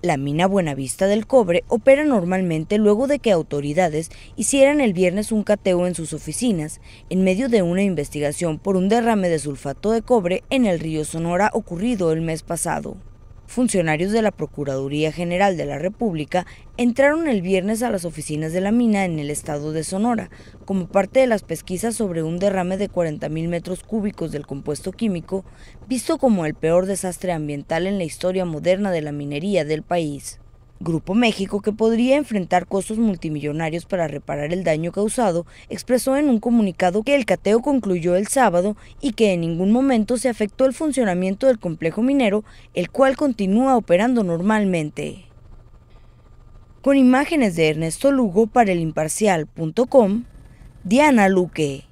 La mina Buenavista del Cobre opera normalmente luego de que autoridades hicieran el viernes un cateo en sus oficinas en medio de una investigación por un derrame de sulfato de cobre en el río Sonora ocurrido el mes pasado. Funcionarios de la Procuraduría General de la República entraron el viernes a las oficinas de la mina en el estado de Sonora como parte de las pesquisas sobre un derrame de 40.000 metros cúbicos del compuesto químico, visto como el peor desastre ambiental en la historia moderna de la minería del país. Grupo México, que podría enfrentar costos multimillonarios para reparar el daño causado, expresó en un comunicado que el cateo concluyó el sábado y que en ningún momento se afectó el funcionamiento del complejo minero, el cual continúa operando normalmente. Con imágenes de Ernesto Lugo para el imparcial.com, Diana Luque.